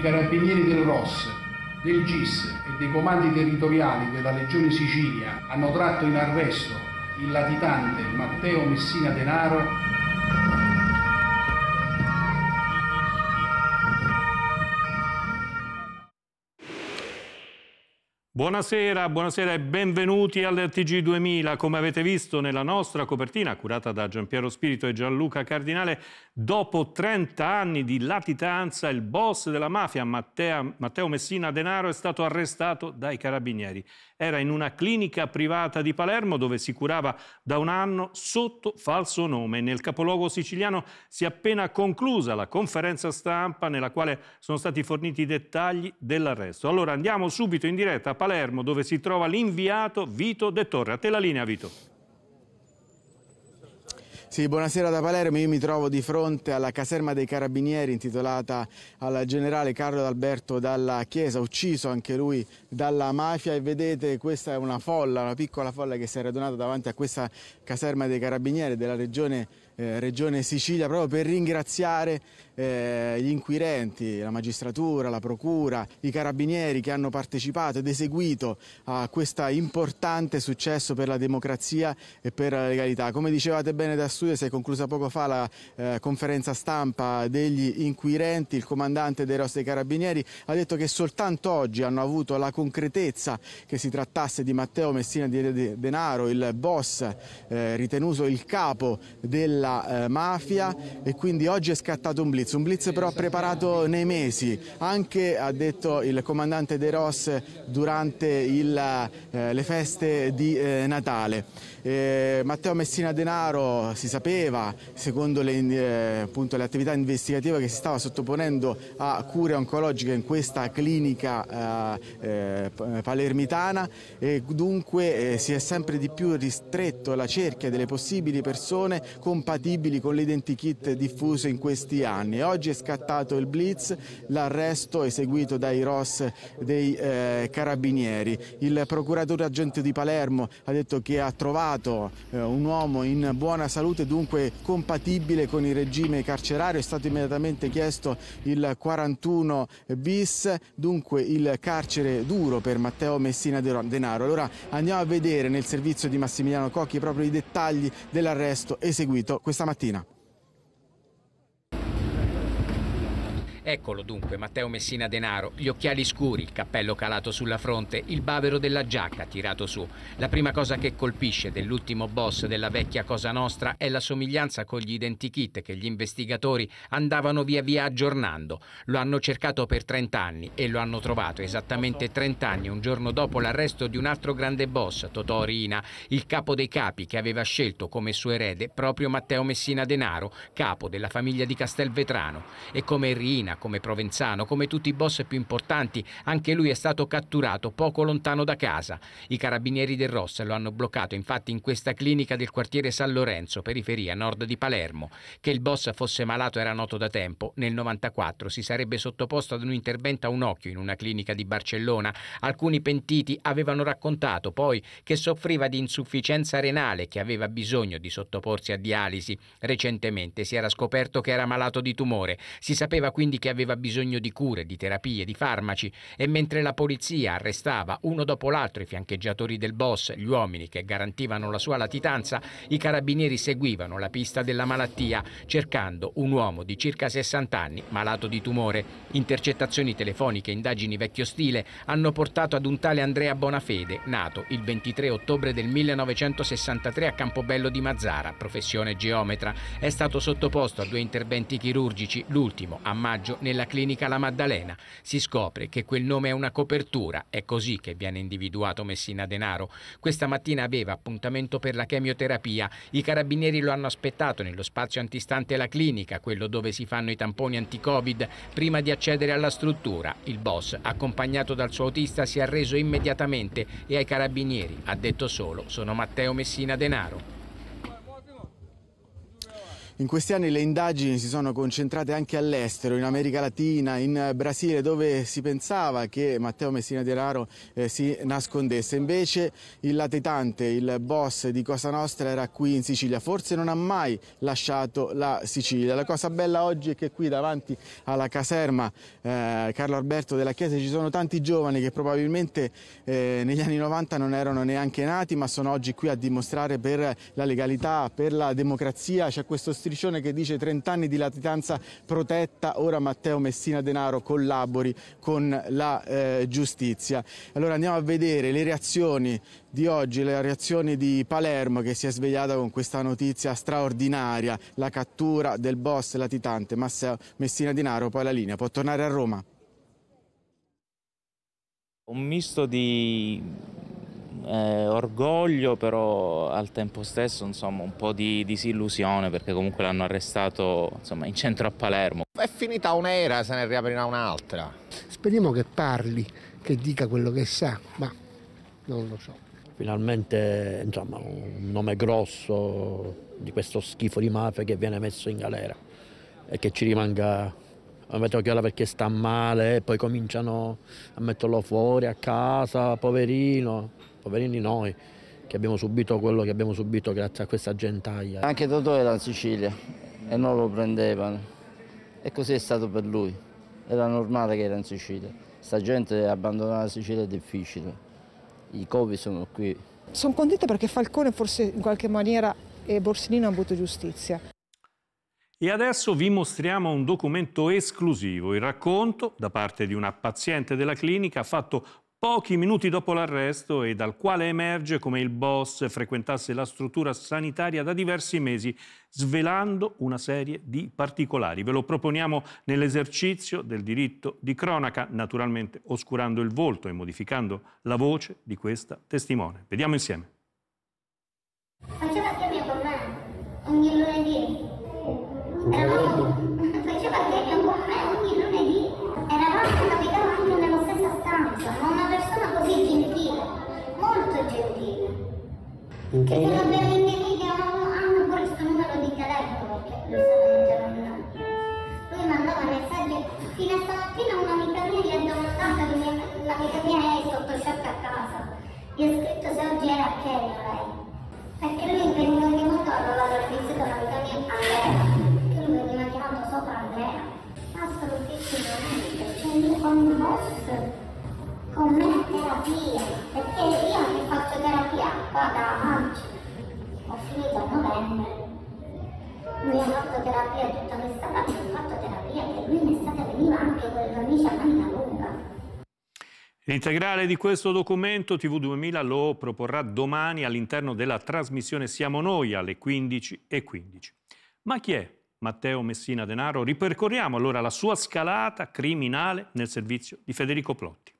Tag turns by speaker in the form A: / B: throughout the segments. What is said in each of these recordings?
A: i carabinieri del ROS, del GIS e dei comandi territoriali della Legione Sicilia hanno tratto in arresto il latitante Matteo Messina Denaro
B: Buonasera, buonasera e benvenuti all'RTG 2000. Come avete visto nella nostra copertina, curata da Giampiero Spirito e Gianluca Cardinale, dopo 30 anni di latitanza, il boss della mafia, Matteo, Matteo Messina Denaro, è stato arrestato dai carabinieri. Era in una clinica privata di Palermo dove si curava da un anno sotto falso nome. Nel capoluogo siciliano si è appena conclusa la conferenza stampa nella quale sono stati forniti i dettagli dell'arresto. Allora andiamo subito in diretta a Palermo Palermo dove si trova l'inviato Vito De Torre. A te la linea Vito.
C: Sì, buonasera da Palermo, io mi trovo di fronte alla caserma dei carabinieri intitolata al generale Carlo Alberto Dalla Chiesa, ucciso anche lui dalla mafia e vedete questa è una folla, una piccola folla che si è radunata davanti a questa caserma dei carabinieri della regione, eh, regione Sicilia proprio per ringraziare eh, gli inquirenti, la magistratura, la procura, i carabinieri che hanno partecipato ed eseguito a questo importante successo per la democrazia e per la legalità. Come dicevate bene da studio, si è conclusa poco fa la eh, conferenza stampa degli inquirenti, il comandante dei Rossi dei Carabinieri ha detto che soltanto oggi hanno avuto la concretezza che si trattasse di Matteo Messina di Denaro, il boss eh, ritenuto il capo della eh, mafia e quindi oggi è scattato un blitz, un blitz però preparato nei mesi, anche ha detto il comandante De Ross durante il, eh, le feste di eh, Natale. Eh, Matteo Messina Denaro si sapeva, secondo le, eh, appunto, le, attività investigative, che si stava sottoponendo a cure oncologiche in questa clinica eh, eh palermitana e dunque eh, si è sempre di più ristretto la cerchia delle possibili persone compatibili con l'identikit diffuso in questi anni. Oggi è scattato il blitz, l'arresto eseguito dai ROS dei eh, carabinieri. Il procuratore agente di Palermo ha detto che ha trovato ritrovato eh, un uomo in buona salute, dunque compatibile con il regime carcerario. È stato immediatamente chiesto il 41 bis, dunque il carcere duro per Matteo Messina Denaro. Allora andiamo a vedere nel servizio di Massimiliano Cocchi proprio i dettagli dell'arresto eseguito questa mattina.
D: Eccolo dunque Matteo Messina Denaro, gli occhiali scuri, il cappello calato sulla fronte, il bavero della giacca tirato su. La prima cosa che colpisce dell'ultimo boss della vecchia Cosa Nostra è la somiglianza con gli identikit che gli investigatori andavano via via aggiornando. Lo hanno cercato per 30 anni e lo hanno trovato esattamente 30 anni, un giorno dopo l'arresto di un altro grande boss, Totò Rina, il capo dei capi che aveva scelto come suo erede proprio Matteo Messina Denaro, capo della famiglia di Castelvetrano. E come Rina Messina, come Provenzano, come tutti i boss più importanti, anche lui è stato catturato poco lontano da casa. I carabinieri del Rossa lo hanno bloccato infatti in questa clinica del quartiere San Lorenzo, periferia nord di Palermo. Che il boss fosse malato era noto da tempo. Nel 94 si sarebbe sottoposto ad un intervento a un occhio in una clinica di Barcellona. Alcuni pentiti avevano raccontato poi che soffriva di insufficienza renale, che aveva bisogno di sottoporsi a dialisi. Recentemente si era scoperto che era malato di tumore. Si sapeva quindi che aveva bisogno di cure, di terapie, di farmaci e mentre la polizia arrestava uno dopo l'altro i fiancheggiatori del boss, gli uomini che garantivano la sua latitanza, i carabinieri seguivano la pista della malattia cercando un uomo di circa 60 anni malato di tumore. Intercettazioni telefoniche e indagini vecchio stile hanno portato ad un tale Andrea Bonafede, nato il 23 ottobre del 1963 a Campobello di Mazzara, professione geometra. È stato sottoposto a due interventi chirurgici, l'ultimo a maggio pomeriggio nella clinica La Maddalena. Si scopre che quel nome è una copertura, è così che viene individuato Messina Denaro. Questa mattina aveva appuntamento per la chemioterapia. I carabinieri lo hanno aspettato nello spazio antistante la clinica, quello dove si fanno i tamponi anti-Covid, prima di accedere alla struttura. Il boss, accompagnato dal suo autista, si è arreso immediatamente e ai carabinieri ha detto solo sono Matteo Messina Denaro.
C: In questi anni le indagini si sono concentrate anche all'estero, in America Latina, in eh, Brasile, dove si pensava che Matteo Messina Deraro eh, si nascondesse. Invece il latitante, il boss di Cosa Nostra era qui in Sicilia, forse non ha mai lasciato la Sicilia. La cosa bella oggi è che qui davanti alla caserma eh, Carlo Alberto della Chiesa ci sono tanti giovani che probabilmente eh, negli anni 90 non erano neanche nati, ma sono oggi qui a dimostrare per la legalità, per la democrazia, c'è questo stile striscione che dice 30 anni di latitanza protetta, ora Matteo Messina Denaro collabori con la eh, giustizia. Allora andiamo a vedere le reazioni di oggi, le reazioni di Palermo che si è svegliata con questa notizia straordinaria, la cattura del boss latitante Matteo Messina Denaro, poi la linea può tornare a Roma.
E: Un misto di eh, orgoglio, però al tempo stesso insomma, un po' di disillusione perché comunque l'hanno arrestato insomma, in centro a Palermo. È finita un'era, se ne riaprirà un'altra.
F: Speriamo che
E: parli, che dica quello che sa, ma non lo so.
G: Finalmente insomma, un nome grosso di questo schifo di mafia che viene messo in galera e che ci rimanga a metterlo chiaro perché sta male, e poi cominciano a metterlo fuori a casa, poverino poverini noi che abbiamo subito quello che abbiamo subito grazie a questa gentaglia.
F: Anche Totò era in Sicilia e non lo prendevano e così è stato per lui, era normale che era in Sicilia. Sta gente abbandonare la Sicilia è difficile, i covi sono qui. Sono contenta perché
H: Falcone forse in qualche maniera e Borsellino hanno avuto giustizia.
F: E
B: adesso vi mostriamo un documento esclusivo, il racconto da parte di una paziente della clinica fatto pochi minuti dopo l'arresto e dal quale emerge come il boss frequentasse la struttura sanitaria da diversi mesi, svelando una serie di particolari. Ve lo proponiamo nell'esercizio del diritto di cronaca, naturalmente oscurando il volto e modificando la voce di questa testimone. Vediamo insieme.
F: Faceva piovere con me ogni lunedì. Eravamo
I: Incredibile. Perché non abbiamo
F: indetito, hanno pure questo numero di telefono perché
I: lo stavano
F: Lui mandava messaggi fino a stamattina un'amica mia gli ha domandato che l'amica mia è sotto shock a casa. Gli ho scritto se oggi era a Kenya lei. Perché lui per ogni volta aveva organizzato un'amica mia Andrea, che lui veniva chiamato sopra Andrea. Assolutamente, c'è un boss con me terapia, perché io mi faccio terapia qua da maggio, ho finito a novembre, lui ha fatto terapia tutta l'estate, abbiamo fatto terapia che lui in estate veniva anche con le camicie a manica lunga.
B: L'integrale di questo documento TV2000 lo proporrà domani all'interno della trasmissione Siamo Noi alle 15.15. 15. Ma chi è Matteo Messina Denaro? Ripercorriamo allora la sua scalata criminale nel servizio di Federico
J: Plotti.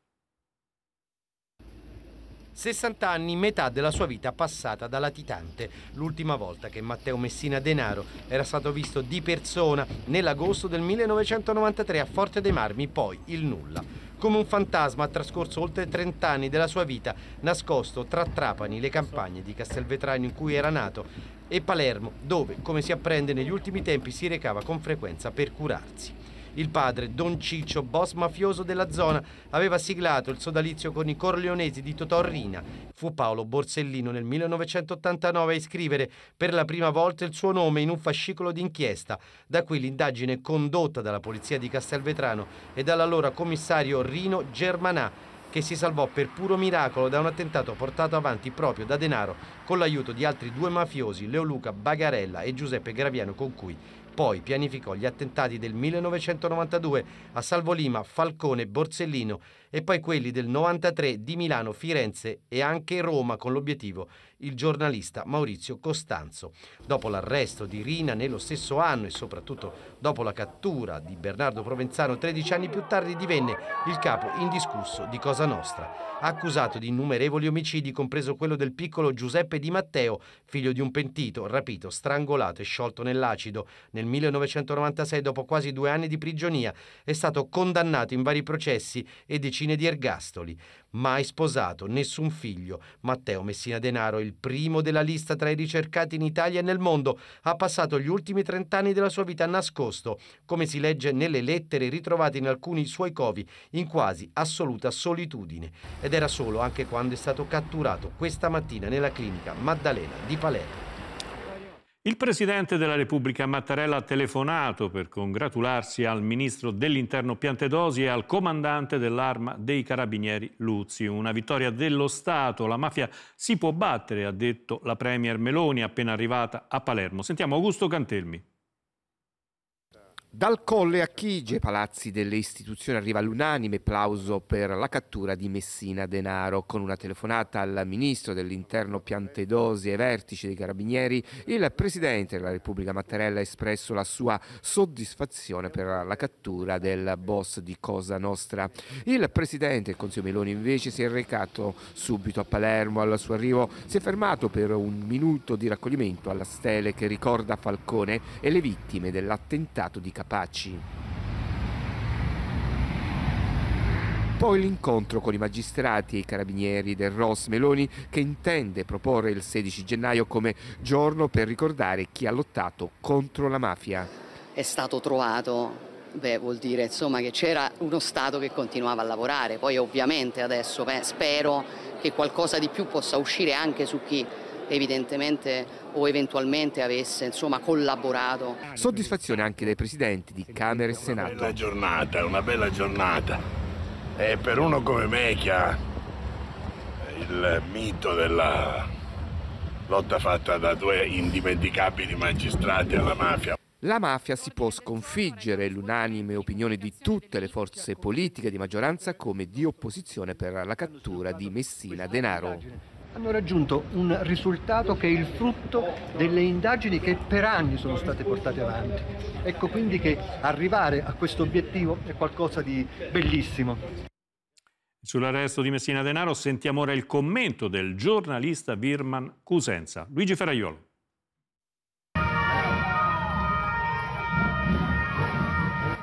G: 60 anni, metà della sua vita passata da latitante. L'ultima volta che Matteo Messina Denaro era stato visto di persona nell'agosto del 1993 a Forte dei Marmi, poi il nulla. Come un fantasma ha trascorso oltre 30 anni della sua vita nascosto tra Trapani, le campagne di Castelvetrano in cui era nato, e Palermo, dove, come si apprende negli ultimi tempi, si recava con frequenza per curarsi. Il padre, Don Ciccio, boss mafioso della zona, aveva siglato il sodalizio con i corleonesi di Totò Rina. Fu Paolo Borsellino nel 1989 a iscrivere per la prima volta il suo nome in un fascicolo d'inchiesta, da qui l'indagine condotta dalla polizia di Castelvetrano e dall'allora commissario Rino Germanà che si salvò per puro miracolo da un attentato portato avanti proprio da denaro con l'aiuto di altri due mafiosi, Leo Luca Bagarella e Giuseppe Graviano, con cui poi pianificò gli attentati del 1992 a Salvo Lima, Falcone, Borsellino e poi quelli del 93 di Milano, Firenze e anche Roma con l'obiettivo il giornalista Maurizio Costanzo. Dopo l'arresto di Rina nello stesso anno e soprattutto dopo la cattura di Bernardo Provenzano 13 anni più tardi divenne il capo indiscusso di Cosa Nostra, accusato di innumerevoli omicidi, compreso quello del piccolo Giuseppe Di Matteo, figlio di un pentito rapito, strangolato e sciolto nell'acido nel 1996 dopo quasi due anni di prigionia, è stato condannato in vari processi e decisivo decine di ergastoli. Mai sposato, nessun figlio. Matteo Messina Denaro, il primo della lista tra i ricercati in Italia e nel mondo, ha passato gli ultimi trent'anni della sua vita nascosto, come si legge nelle lettere ritrovate in alcuni suoi covi, in quasi assoluta solitudine. Ed era solo anche quando è stato catturato questa mattina nella clinica Maddalena di Palermo.
B: Il Presidente della Repubblica Mattarella ha telefonato per congratularsi al Ministro dell'Interno Piantedosi e al Comandante dell'Arma dei Carabinieri Luzzi. Una vittoria dello Stato, la mafia si può battere, ha detto la Premier Meloni appena arrivata a Palermo. Sentiamo Augusto Cantelmi. Dal Colle a Chigi, palazzi delle istituzioni, arriva l'unanime plauso per
E: la cattura di Messina Denaro. Con una telefonata al ministro dell'interno Piantedosi e vertice dei carabinieri, il presidente della Repubblica Mattarella ha espresso la sua soddisfazione per la cattura del boss di Cosa Nostra. Il presidente del Consiglio Meloni invece si è recato subito a Palermo. Al suo arrivo si è fermato per un minuto di raccoglimento alla stele che ricorda Falcone e le vittime dell'attentato di Catania capaci. Poi l'incontro con i magistrati e i carabinieri del Ross Meloni che intende proporre il 16 gennaio come giorno per ricordare chi ha lottato contro la mafia.
K: È stato trovato Beh, vuol dire insomma, che c'era uno Stato che continuava a lavorare, poi ovviamente adesso beh, spero che qualcosa di più possa uscire anche su chi evidentemente o eventualmente avesse insomma, collaborato.
E: Soddisfazione anche dei presidenti di
L: Camera e Senato. Una bella giornata, una bella giornata. E per uno come me che ha il mito della lotta fatta da due indimenticabili magistrati alla mafia.
E: La mafia si può sconfiggere, l'unanime opinione di tutte le forze politiche di maggioranza come di opposizione per la cattura di Messina Denaro
F: hanno raggiunto un risultato che è il frutto delle indagini che per anni sono state portate avanti. Ecco quindi che arrivare a questo obiettivo è qualcosa di bellissimo.
B: Sull'arresto di Messina Denaro sentiamo ora il commento del giornalista Birman Cusenza. Luigi Ferraiolo.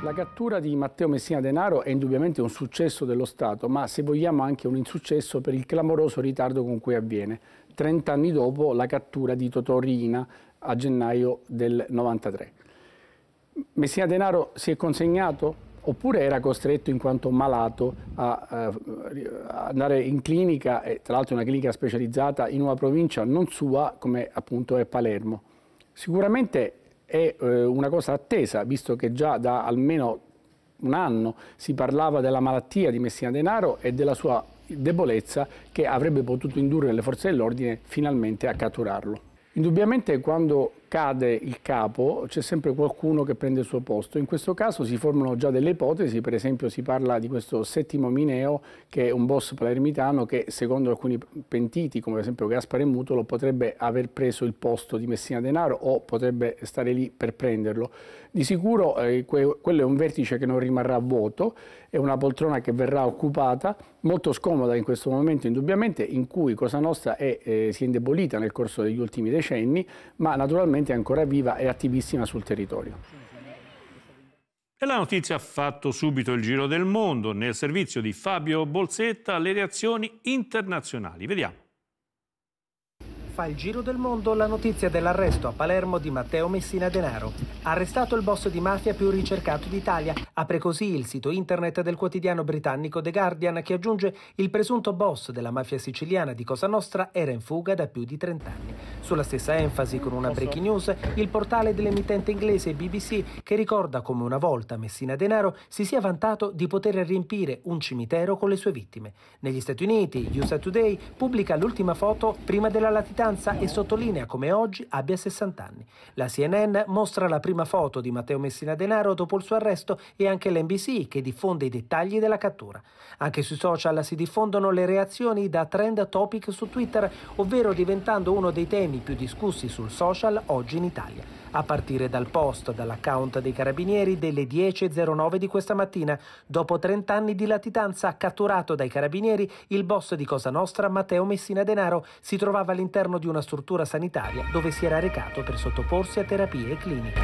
A: La cattura di Matteo Messina Denaro è indubbiamente un successo dello Stato, ma se vogliamo anche un insuccesso per il clamoroso ritardo con cui avviene. 30 anni dopo la cattura di Totò Riina a gennaio del 93. Messina Denaro si è consegnato oppure era costretto in quanto malato a, a eh, andare in clinica, e tra l'altro una clinica specializzata in una provincia non sua come appunto è Palermo. Sicuramente è eh, una cosa attesa, visto che già da almeno un anno si parlava della malattia di Messina Denaro e della sua debolezza che avrebbe potuto indurre le forze dell'ordine finalmente a catturarlo. Indubbiamente quando cade il capo c'è sempre qualcuno che prende il suo posto. In questo caso si formano già delle ipotesi, per esempio si parla di questo settimo Mineo che è un boss palermitano che secondo alcuni pentiti come per esempio Gaspare Mutolo potrebbe aver preso il posto di Messina Denaro o potrebbe stare lì per prenderlo. Di sicuro eh, que quello è un vertice che non rimarrà vuoto, è una poltrona che verrà occupata, molto scomoda in questo momento indubbiamente, in cui Cosa Nostra è, eh, si è indebolita nel corso degli ultimi decenni, ma naturalmente sicuramente ancora viva e attivissima sul territorio.
B: E la notizia ha fatto subito il giro del mondo. Nel servizio di Fabio Bolzetta le reazioni internazionali. Vediamo
F: fa il
M: giro del mondo la notizia dell'arresto a Palermo di Matteo Messina Denaro. Arrestato il boss di mafia più ricercato d'Italia. Apre così il sito internet del quotidiano britannico The Guardian che aggiunge il presunto boss della mafia siciliana di Cosa Nostra era in fuga da più di 30 anni. Sulla stessa enfasi con una breaking news, il portale dell'emittente inglese BBC che ricorda come una volta Messina Denaro si sia vantato di poter riempire un cimitero con le sue vittime. Negli Stati Uniti, USA Today pubblica l'ultima foto prima della latitanza vacanza e sottolinea come oggi abbia 60 anni. La CNN mostra la prima foto di Matteo Messina Denaro dopo il suo arresto e anche l'NBC che diffonde i dettagli della cattura. Anche sui social si diffondono le reazioni da trend topic su Twitter, ovvero diventando uno dei temi più discussi sul social oggi in Italia a partire dal post, dall'account dei carabinieri delle 10.09 di questa mattina. Dopo 30 anni di latitanza, catturato dai carabinieri, il boss di Cosa Nostra, Matteo Messina Denaro, si trovava all'interno di una struttura sanitaria dove si era recato per sottoporsi a terapie cliniche.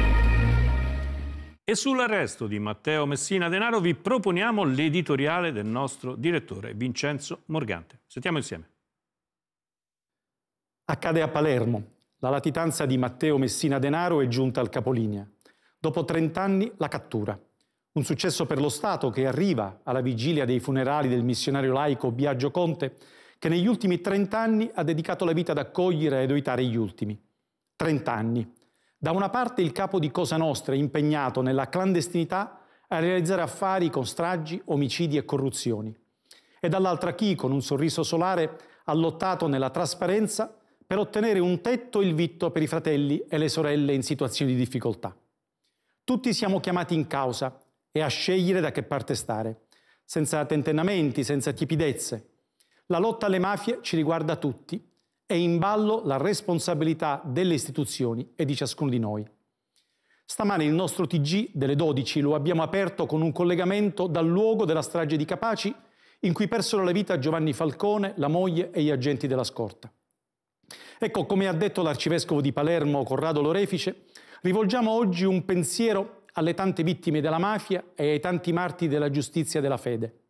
B: E sull'arresto di Matteo Messina Denaro vi proponiamo l'editoriale del nostro
N: direttore Vincenzo Morgante. Sentiamo insieme. Accade a Palermo. La latitanza di Matteo Messina Denaro è giunta al capolinea. Dopo 30 anni la cattura. Un successo per lo Stato che arriva alla vigilia dei funerali del missionario laico Biagio Conte, che negli ultimi 30 anni ha dedicato la vita ad accogliere ed oitare gli ultimi. 30 anni. Da una parte il capo di Cosa Nostra impegnato nella clandestinità a realizzare affari con stragi, omicidi e corruzioni. E dall'altra chi, con un sorriso solare, ha lottato nella trasparenza per ottenere un tetto il vitto per i fratelli e le sorelle in situazioni di difficoltà. Tutti siamo chiamati in causa e a scegliere da che parte stare, senza tentennamenti, senza tiepidezze. La lotta alle mafie ci riguarda tutti, è in ballo la responsabilità delle istituzioni e di ciascuno di noi. Stamane il nostro TG delle 12 lo abbiamo aperto con un collegamento dal luogo della strage di Capaci in cui persero la vita Giovanni Falcone, la moglie e gli agenti della scorta. Ecco, come ha detto l'arcivescovo di Palermo Corrado Lorefice, rivolgiamo oggi un pensiero alle tante vittime della mafia e ai tanti martiri della giustizia e della fede.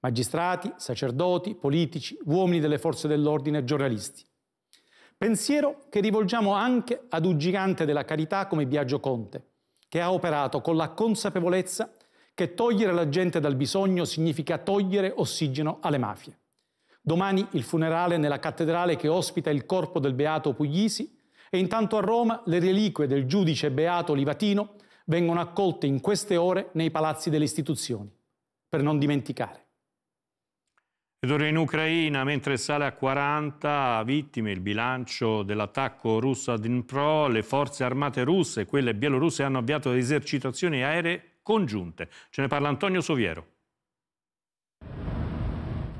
N: Magistrati, sacerdoti, politici, uomini delle forze dell'ordine e giornalisti. Pensiero che rivolgiamo anche ad un gigante della carità come Biagio Conte, che ha operato con la consapevolezza che togliere la gente dal bisogno significa togliere ossigeno alle mafie. Domani il funerale nella cattedrale che ospita il corpo del beato Puglisi e intanto a Roma le reliquie del giudice beato Livatino vengono accolte in queste ore nei palazzi delle istituzioni, per non dimenticare.
B: Ed ora in Ucraina, mentre sale a 40 vittime il bilancio dell'attacco russo a Dnipro, le forze armate russe e quelle bielorusse hanno avviato esercitazioni aeree congiunte. Ce ne parla Antonio Soviero.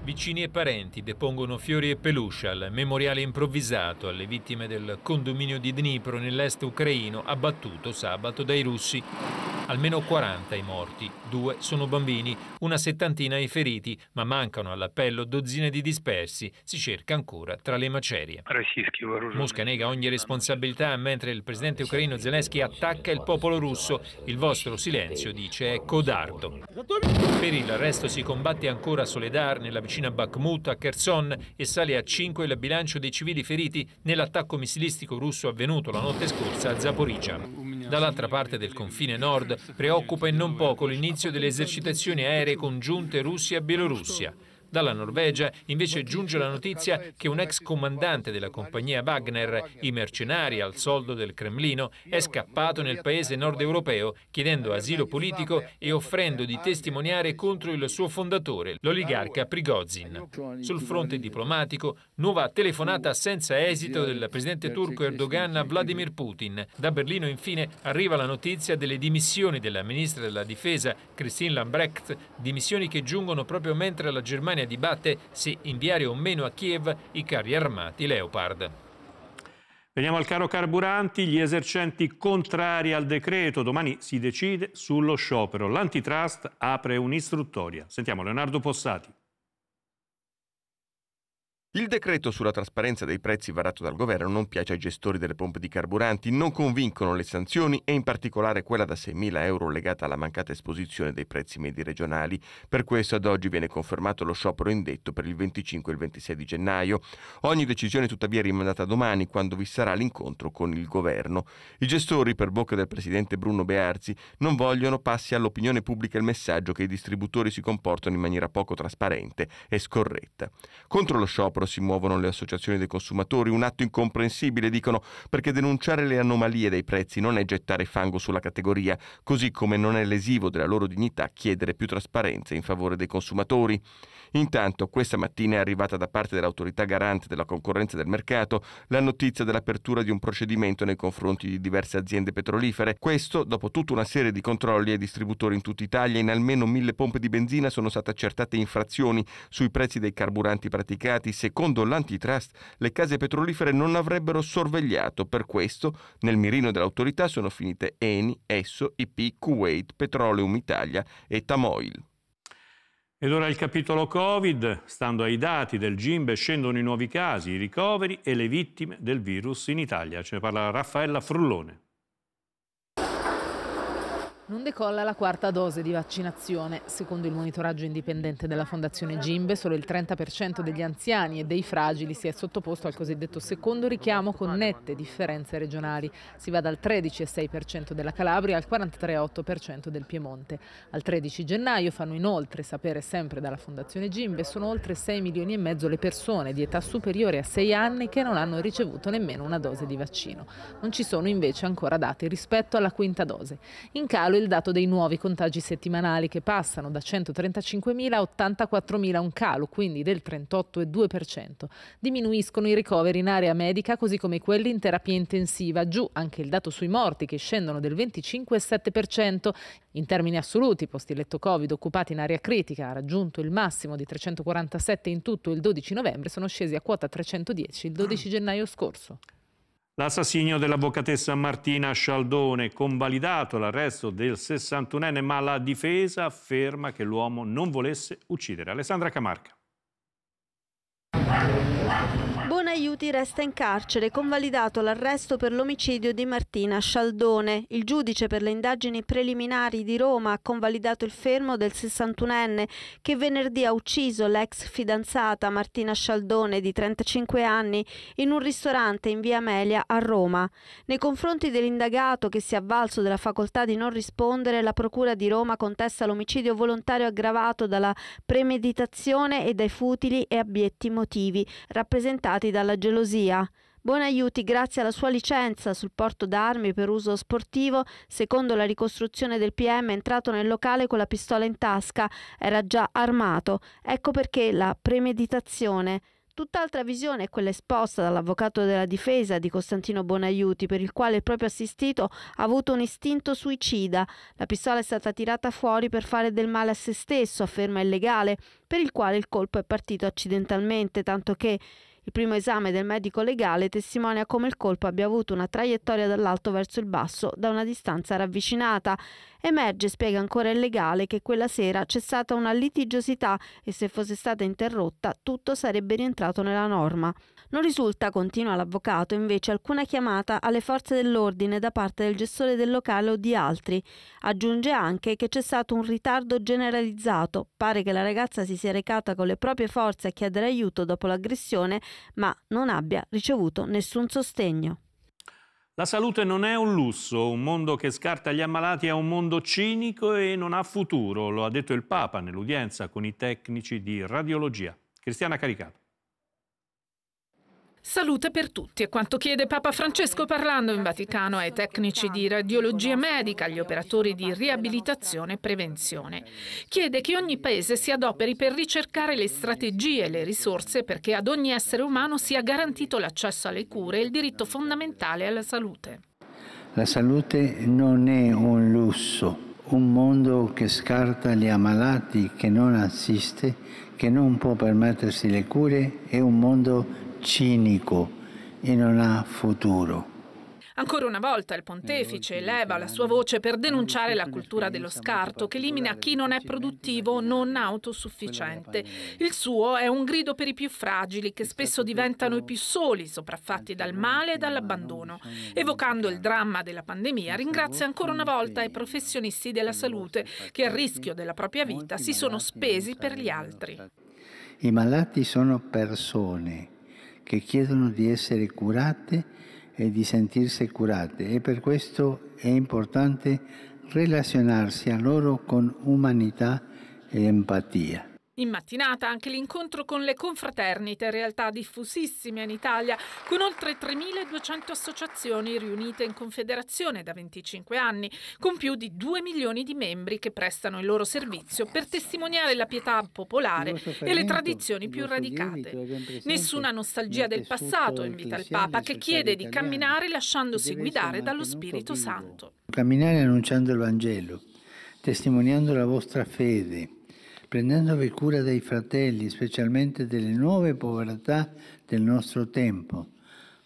J: Vicini e parenti depongono fiori e peluche al memoriale improvvisato alle vittime del condominio di Dnipro nell'est ucraino abbattuto sabato dai russi. Almeno 40 i morti, due sono bambini, una settantina i feriti, ma mancano all'appello dozzine di dispersi, si cerca ancora tra le macerie. Mosca nega ogni responsabilità mentre il presidente ucraino Zelensky attacca il popolo russo. Il vostro silenzio, dice, è codardo. Per il resto si combatte ancora a Soledar, nella vicina Bakhmut, a Kherson e sale a 5 il bilancio dei civili feriti nell'attacco missilistico russo avvenuto la notte scorsa a Zaporizia dall'altra parte del confine nord, preoccupa e non poco l'inizio delle esercitazioni aeree congiunte Russia-Bielorussia. Dalla Norvegia invece giunge la notizia che un ex comandante della compagnia Wagner, i mercenari al soldo del Cremlino, è scappato nel paese nord europeo chiedendo asilo politico e offrendo di testimoniare contro il suo fondatore, l'oligarca Prigozhin. Sul fronte diplomatico, nuova telefonata senza esito del presidente turco Erdogan a Vladimir Putin. Da Berlino infine arriva la notizia delle dimissioni della ministra della difesa Christine Lambrecht, dimissioni che giungono proprio mentre la Germania Commissione dibatte se inviare o meno a Kiev i carri armati Leopard.
B: Veniamo al caro carburanti, gli esercenti contrari al decreto, domani si decide sullo sciopero. L'antitrust apre un'istruttoria. Sentiamo Leonardo Possati.
L: Il decreto sulla trasparenza dei prezzi varato dal governo non piace ai gestori delle pompe di carburanti, non convincono le sanzioni e in particolare quella da 6.000 euro legata alla mancata esposizione dei prezzi medi regionali. Per questo ad oggi viene confermato lo sciopero indetto per il 25 e il 26 di gennaio. Ogni decisione tuttavia è rimandata domani quando vi sarà l'incontro con il governo. I gestori, per bocca del presidente Bruno Bearzi, non vogliono passi all'opinione pubblica il messaggio che i distributori si comportano in maniera poco trasparente e scorretta. Contro lo sciopero allora si muovono le associazioni dei consumatori, un atto incomprensibile, dicono, perché denunciare le anomalie dei prezzi non è gettare fango sulla categoria, così come non è lesivo della loro dignità chiedere più trasparenza in favore dei consumatori. Intanto, questa mattina è arrivata da parte dell'autorità garante della concorrenza del mercato la notizia dell'apertura di un procedimento nei confronti di diverse aziende petrolifere. Questo dopo tutta una serie di controlli ai distributori in tutta Italia. In almeno mille pompe di benzina sono state accertate infrazioni sui prezzi dei carburanti praticati, se secondo l'antitrust le case petrolifere non avrebbero sorvegliato. Per questo nel mirino dell'autorità sono finite Eni, Esso, IP, Kuwait, Petroleum Italia e Tamoil.
B: Ed ora il capitolo Covid. Stando ai dati del GIMBE scendono i nuovi casi, i ricoveri e le vittime del virus in Italia. Ce ne parla Raffaella Frullone.
K: Non decolla la quarta dose di vaccinazione. Secondo il monitoraggio indipendente della Fondazione Gimbe, solo il 30% degli anziani e dei fragili si è sottoposto al cosiddetto secondo richiamo con nette differenze regionali. Si va dal 13,6% della Calabria al 43,8% del Piemonte. Al 13 gennaio fanno inoltre sapere sempre dalla Fondazione Gimbe sono oltre 6 milioni e mezzo le persone di età superiore a 6 anni che non hanno ricevuto nemmeno una dose di vaccino. Non ci sono invece ancora dati rispetto alla quinta dose. In calo calo il dato dei nuovi contagi settimanali che passano da 135.000 a 84.000, un calo quindi del 38,2%. Diminuiscono i ricoveri in area medica così come quelli in terapia intensiva, giù anche il dato sui morti che scendono del 25,7%. In termini assoluti i posti letto Covid occupati in area critica ha raggiunto il massimo di 347 in tutto il 12 novembre, sono scesi a quota 310 il 12 gennaio scorso.
B: L'assassinio dell'avvocatessa Martina Scialdone, convalidato l'arresto del 61enne, ma la difesa afferma che l'uomo non volesse uccidere. Alessandra Camarca.
O: Buonaiuti resta in carcere, convalidato l'arresto per l'omicidio di Martina Scialdone. Il giudice per le indagini preliminari di Roma ha convalidato il fermo del 61enne che venerdì ha ucciso l'ex fidanzata Martina Scialdone di 35 anni in un ristorante in via Amelia a Roma. Nei confronti dell'indagato che si è avvalso della facoltà di non rispondere, la Procura di Roma contesta l'omicidio volontario aggravato dalla premeditazione e dai futili e abietti motivi rappresentati sfogati dalla gelosia. Bonaiuti, grazie alla sua licenza sul porto d'armi per uso sportivo, secondo la ricostruzione del PM, è entrato nel locale con la pistola in tasca, era già armato. Ecco perché la premeditazione. Tutt'altra visione è quella esposta dall'avvocato della difesa di Costantino Bonaiuti, per il quale il proprio assistito ha avuto un istinto suicida. La pistola è stata tirata fuori per fare del male a se stesso, afferma il legale, per il quale il colpo è partito accidentalmente, tanto che il primo esame del medico legale testimonia come il colpo abbia avuto una traiettoria dall'alto verso il basso da una distanza ravvicinata. Emerge, spiega ancora il legale, che quella sera c'è stata una litigiosità e se fosse stata interrotta tutto sarebbe rientrato nella norma. Non risulta, continua l'avvocato, invece alcuna chiamata alle forze dell'ordine da parte del gestore del locale o di altri. Aggiunge anche che c'è stato un ritardo generalizzato. Pare che la ragazza si sia recata con le proprie forze a chiedere aiuto dopo l'aggressione ma non abbia ricevuto nessun sostegno.
B: La salute non è un lusso, un mondo che scarta gli ammalati è un mondo cinico e non ha futuro, lo ha detto il Papa nell'udienza con i tecnici di radiologia. Cristiana Caricato.
I: Salute per tutti è quanto chiede Papa Francesco parlando in Vaticano ai tecnici di radiologia medica, agli operatori di riabilitazione e prevenzione. Chiede che ogni paese si adoperi per ricercare le strategie e le risorse perché ad ogni essere umano sia garantito l'accesso alle cure e il diritto fondamentale alla salute.
F: La salute non è un lusso, un mondo che scarta gli ammalati, che non assiste, che non può permettersi le cure, è un mondo cinico e non ha futuro.
I: Ancora una volta il pontefice eleva la sua voce per denunciare la cultura dello scarto che elimina chi non è produttivo, non autosufficiente. Il suo è un grido per i più fragili che spesso diventano i più soli, sopraffatti dal male e dall'abbandono. Evocando il dramma della pandemia, ringrazia ancora una volta i professionisti della salute che a rischio della propria vita si sono spesi per gli altri.
F: I malati sono persone che chiedono di essere curate e di sentirsi curate e per questo è importante relazionarsi a loro con umanità e empatia.
I: In mattinata anche l'incontro con le confraternite, realtà diffusissime in Italia, con oltre 3.200 associazioni riunite in confederazione da 25 anni, con più di 2 milioni di membri che prestano il loro servizio per testimoniare la pietà popolare e le tradizioni più radicate. Nessuna nostalgia del passato, invita il Papa, che chiede di camminare lasciandosi guidare dallo Spirito Santo.
F: Camminare annunciando il Vangelo, testimoniando la vostra fede prendendovi cura dei fratelli, specialmente delle nuove povertà del nostro tempo,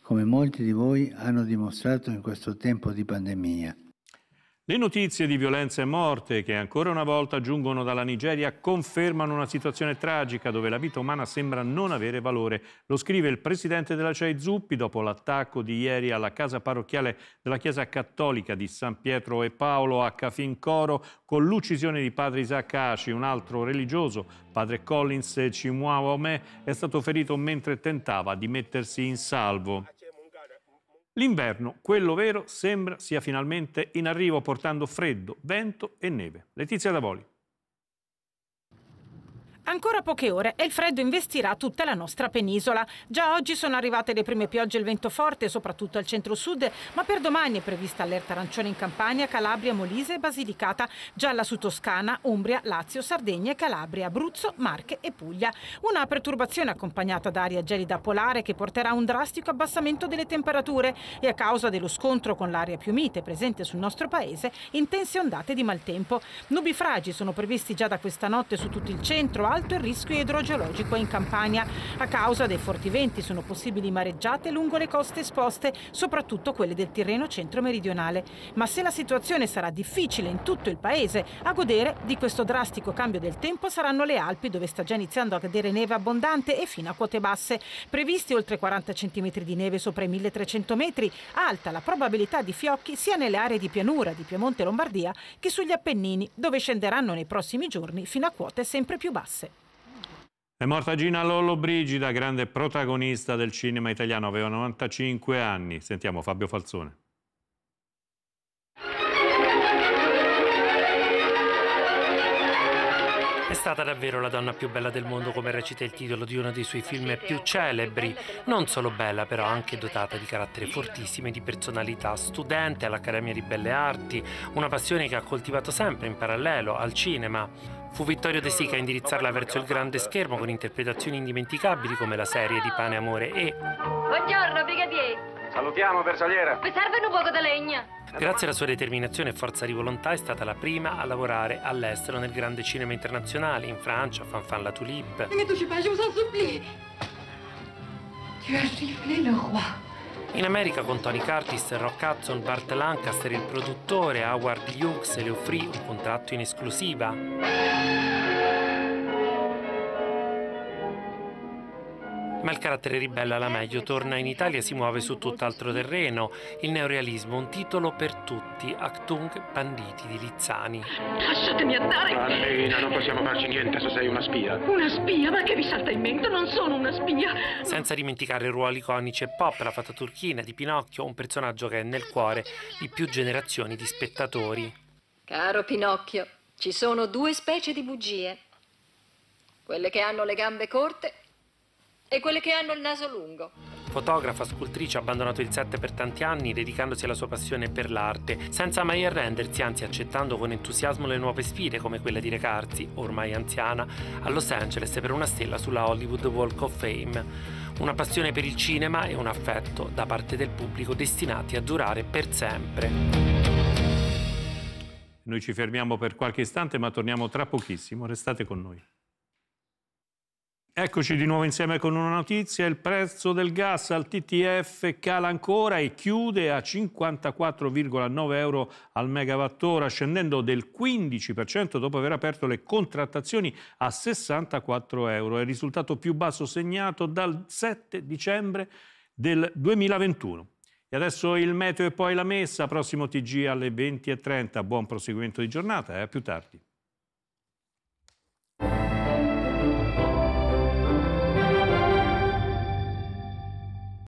F: come molti di voi hanno dimostrato in questo tempo di pandemia.
B: Le notizie di violenza e morte che ancora una volta giungono dalla Nigeria confermano una situazione tragica dove la vita umana sembra non avere valore. Lo scrive il presidente della CEI Zuppi dopo l'attacco di ieri alla casa parrocchiale della Chiesa Cattolica di San Pietro e Paolo a Cafincoro con l'uccisione di padre Isaac Ashi, un altro religioso. Padre Collins Cimuaome è stato ferito mentre tentava di mettersi in salvo. L'inverno, quello vero, sembra sia finalmente in arrivo portando freddo, vento e neve. Letizia Davoli.
H: Ancora poche ore e il freddo investirà tutta la nostra penisola. Già oggi sono arrivate le prime piogge e il vento forte, soprattutto al centro-sud, ma per domani è prevista allerta arancione in Campania, Calabria, Molise e Basilicata, gialla su Toscana, Umbria, Lazio, Sardegna e Calabria, Abruzzo, Marche e Puglia. Una perturbazione accompagnata da aria gelida polare che porterà a un drastico abbassamento delle temperature e a causa dello scontro con l'aria più mite presente sul nostro paese, intense ondate di maltempo. Nubi fragi sono previsti già da questa notte su tutto il centro, alto il rischio idrogeologico in Campania. A causa dei forti venti sono possibili mareggiate lungo le coste esposte, soprattutto quelle del Tirreno centro-meridionale. Ma se la situazione sarà difficile in tutto il paese, a godere di questo drastico cambio del tempo saranno le Alpi, dove sta già iniziando a cadere neve abbondante e fino a quote basse. Previsti oltre 40 cm di neve sopra i 1300 metri, alta la probabilità di fiocchi sia nelle aree di pianura di Piemonte e Lombardia che sugli Appennini, dove scenderanno nei prossimi giorni fino a quote sempre più basse.
B: È morta Gina Lollobrigida, grande protagonista del cinema italiano, aveva 95 anni. Sentiamo Fabio Falzone.
P: È stata davvero la donna più bella del mondo, come recita il titolo di uno dei suoi film più celebri. Non solo bella, però anche dotata di carattere fortissimo e di personalità. Studente all'Accademia di Belle Arti, una passione che ha coltivato sempre in parallelo al cinema. Fu Vittorio De Sica a indirizzarla verso il grande schermo con interpretazioni indimenticabili come la serie di Pane Amore e...
K: Buongiorno, brigadier!
A: Salutiamo, bersagliera!
K: Mi serve un poco di legna! Grazie
P: alla sua determinazione e forza di volontà è stata la prima a lavorare all'estero nel grande cinema internazionale, in Francia, Fanfan la Tulipe. Mais
O: tu ci fai, je vous en supplie! Tu as giflé le roi!
P: In America con Tony Curtis, Rock Hudson, Bart Lancaster, il produttore, Howard Hughes le offrì un contratto in esclusiva. ma il carattere ribelle alla meglio torna in Italia e si muove su tutt'altro terreno. Il neorealismo, un titolo per tutti, Actung Panditi di Lizzani.
I: Lasciatemi andare! Bambina, non possiamo farci niente se sei una spia. Una spia? Ma che vi salta in mente? Non sono una spia!
M: Senza
P: dimenticare ruoli iconici e pop, la fata turchina di Pinocchio, un personaggio che è nel cuore di più generazioni di spettatori.
H: Caro Pinocchio, ci sono due specie di bugie. Quelle che hanno le gambe corte e quelle che hanno il naso lungo.
P: Fotografa, scultrice, ha abbandonato il set per tanti anni dedicandosi alla sua passione per l'arte, senza mai arrendersi, anzi accettando con entusiasmo le nuove sfide come quella di recarsi, ormai anziana, a Los Angeles per una stella sulla Hollywood Walk of Fame. Una passione per il cinema e un affetto da parte del
B: pubblico destinati a durare per sempre. Noi ci fermiamo per qualche istante ma torniamo tra pochissimo, restate con noi. Eccoci di nuovo insieme con una notizia, il prezzo del gas al TTF cala ancora e chiude a 54,9 euro al megawattora, scendendo del 15% dopo aver aperto le contrattazioni a 64 euro. È il risultato più basso segnato dal 7 dicembre del 2021. E adesso il meteo e poi la messa, prossimo TG alle 20.30. Buon proseguimento di giornata e eh? a più tardi.